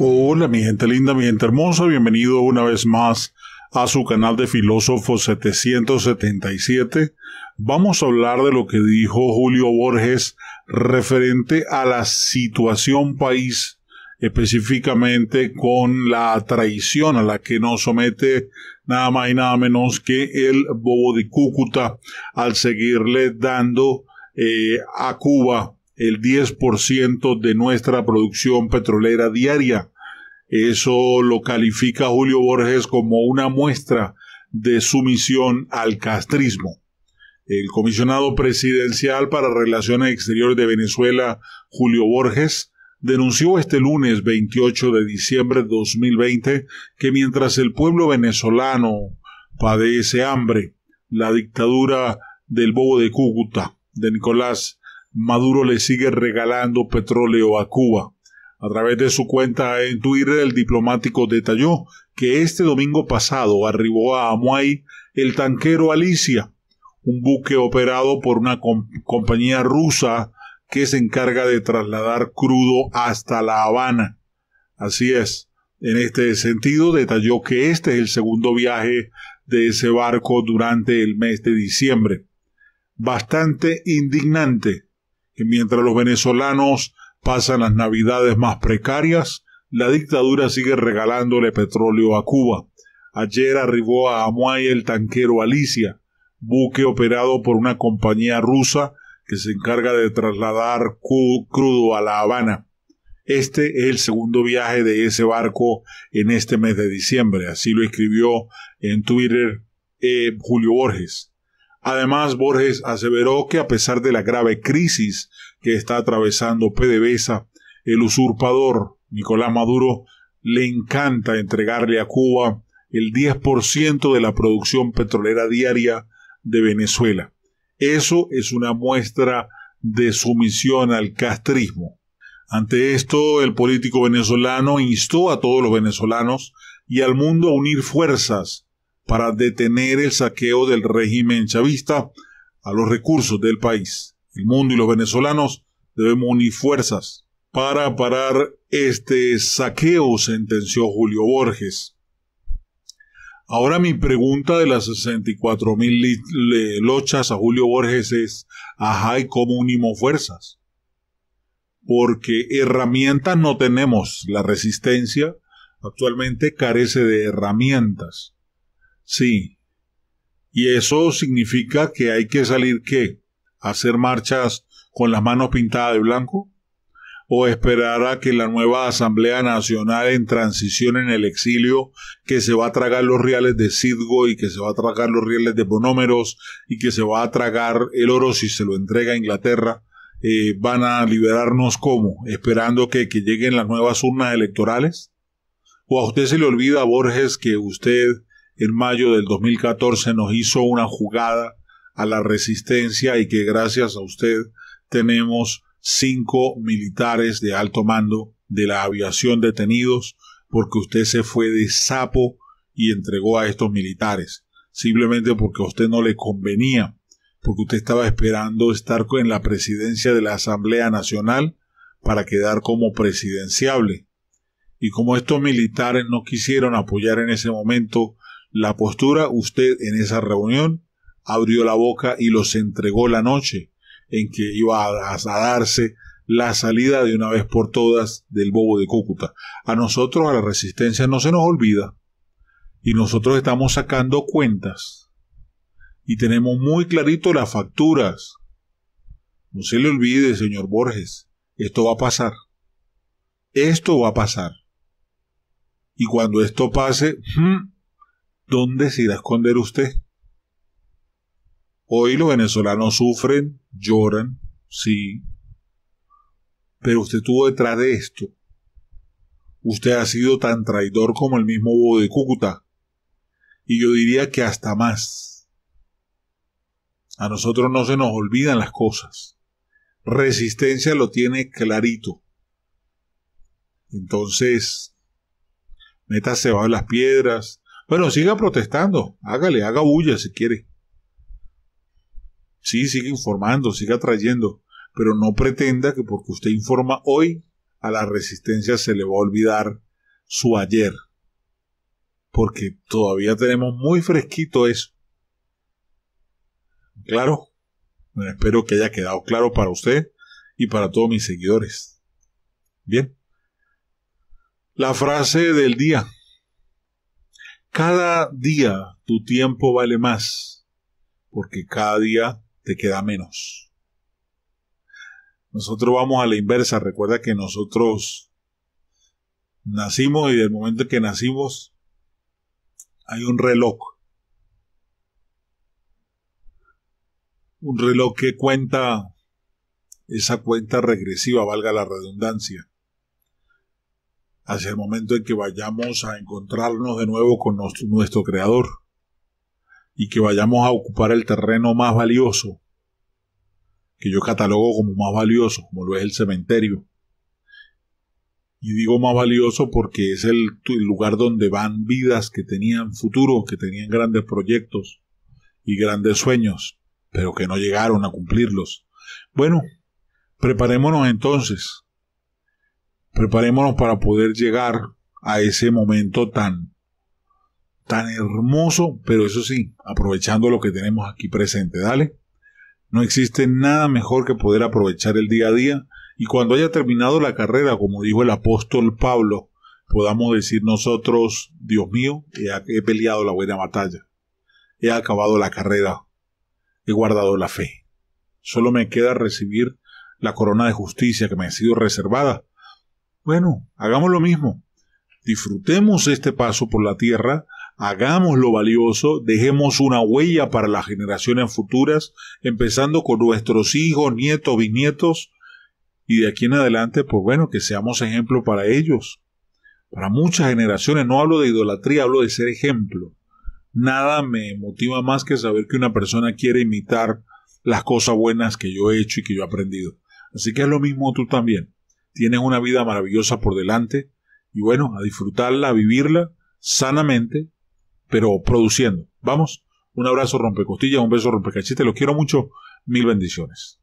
Hola mi gente linda, mi gente hermosa, bienvenido una vez más a su canal de Filósofos 777. Vamos a hablar de lo que dijo Julio Borges referente a la situación país, específicamente con la traición a la que nos somete nada más y nada menos que el bobo de Cúcuta al seguirle dando eh, a Cuba el 10% de nuestra producción petrolera diaria. Eso lo califica Julio Borges como una muestra de sumisión al castrismo. El comisionado presidencial para Relaciones Exteriores de Venezuela, Julio Borges, denunció este lunes 28 de diciembre de 2020 que mientras el pueblo venezolano padece hambre, la dictadura del bobo de Cúcuta, de Nicolás Maduro le sigue regalando petróleo a Cuba. A través de su cuenta en Twitter, el diplomático detalló que este domingo pasado arribó a Amuay el tanquero Alicia, un buque operado por una compañía rusa que se encarga de trasladar crudo hasta La Habana. Así es. En este sentido, detalló que este es el segundo viaje de ese barco durante el mes de diciembre. Bastante indignante que mientras los venezolanos Pasan las navidades más precarias, la dictadura sigue regalándole petróleo a Cuba. Ayer arribó a Amuay el tanquero Alicia, buque operado por una compañía rusa que se encarga de trasladar crudo a La Habana. Este es el segundo viaje de ese barco en este mes de diciembre, así lo escribió en Twitter eh, Julio Borges. Además, Borges aseveró que a pesar de la grave crisis que está atravesando PDVSA, el usurpador Nicolás Maduro le encanta entregarle a Cuba el 10% de la producción petrolera diaria de Venezuela. Eso es una muestra de sumisión al castrismo. Ante esto, el político venezolano instó a todos los venezolanos y al mundo a unir fuerzas para detener el saqueo del régimen chavista a los recursos del país. El mundo y los venezolanos debemos unir fuerzas para parar este saqueo, sentenció Julio Borges. Ahora mi pregunta de las 64 mil lochas a Julio Borges es, ajá, ¿y cómo unimos fuerzas? Porque herramientas no tenemos. La resistencia actualmente carece de herramientas. Sí. Y eso significa que hay que salir qué? ¿Hacer marchas con las manos pintadas de blanco? ¿O esperar a que la nueva Asamblea Nacional en transición en el exilio, que se va a tragar los reales de Cidgo y que se va a tragar los reales de Bonómeros y que se va a tragar el oro si se lo entrega a Inglaterra, eh, van a liberarnos ¿cómo? esperando que, que, lleguen las nuevas urnas electorales? ¿O a usted se le olvida, Borges, que usted en mayo del 2014 nos hizo una jugada a la resistencia y que gracias a usted tenemos cinco militares de alto mando de la aviación detenidos porque usted se fue de sapo y entregó a estos militares, simplemente porque a usted no le convenía, porque usted estaba esperando estar en la presidencia de la Asamblea Nacional para quedar como presidenciable. Y como estos militares no quisieron apoyar en ese momento la postura, usted en esa reunión abrió la boca y los entregó la noche en que iba a, darse la salida de una vez por todas del bobo de Cúcuta. A nosotros, a la resistencia, no se nos olvida. Y nosotros estamos sacando cuentas. Y tenemos muy clarito las facturas. No se le olvide, señor Borges, esto va a pasar. Esto va a pasar. Y cuando esto pase, ¿Dónde se irá a esconder usted? Hoy los venezolanos sufren, lloran, sí. Pero usted estuvo detrás de esto. Usted ha sido tan traidor como el mismo Bobo de Cúcuta. Y yo diría que hasta más. A nosotros no se nos olvidan las cosas. Resistencia lo tiene clarito. Entonces, Meta se va a las piedras, bueno, siga protestando, hágale, haga bulla si quiere. Sí, sigue informando, siga trayendo, pero no pretenda que porque usted informa hoy, a la resistencia se le va a olvidar su ayer. Porque todavía tenemos muy fresquito eso. Claro, bueno, espero que haya quedado claro para usted y para todos mis seguidores. Bien. La frase del día cada día tu tiempo vale más, porque cada día te queda menos. Nosotros vamos a la inversa, recuerda que nosotros nacimos y del momento que nacimos hay un reloj. Un reloj que cuenta esa cuenta regresiva, valga la redundancia hacia el momento en que vayamos a encontrarnos de nuevo con nuestro, Creador y que vayamos a ocupar el terreno más valioso, que yo catalogo como más valioso, como lo es el cementerio. Y digo más valioso porque es el, el, lugar donde van vidas que tenían futuro, que tenían grandes proyectos y grandes sueños, pero que no llegaron a cumplirlos. Bueno, preparémonos entonces Preparémonos para poder llegar a ese momento tan, tan hermoso, pero eso sí, aprovechando lo que tenemos aquí presente, dale. No existe nada mejor que poder aprovechar el día a día y cuando haya terminado la carrera, como dijo el apóstol Pablo, podamos decir nosotros, Dios mío, he, peleado la buena batalla, he acabado la carrera, he guardado la fe. Solo me queda recibir la corona de justicia que me ha sido reservada bueno, hagamos lo mismo. Disfrutemos este paso por la tierra, hagamos lo valioso, dejemos una huella para las generaciones futuras, empezando con nuestros hijos, nietos, bisnietos, y de aquí en adelante, pues bueno, que seamos ejemplo para ellos. Para muchas generaciones, no hablo de idolatría, hablo de ser ejemplo. Nada me motiva más que saber que una persona quiere imitar las cosas buenas que yo he hecho y que yo he aprendido. Así que es lo mismo tú también tienen una vida maravillosa por delante y bueno, a disfrutarla, a vivirla sanamente, pero produciendo. Vamos, un abrazo rompecostillas, un beso rompecachete, los quiero mucho, mil bendiciones.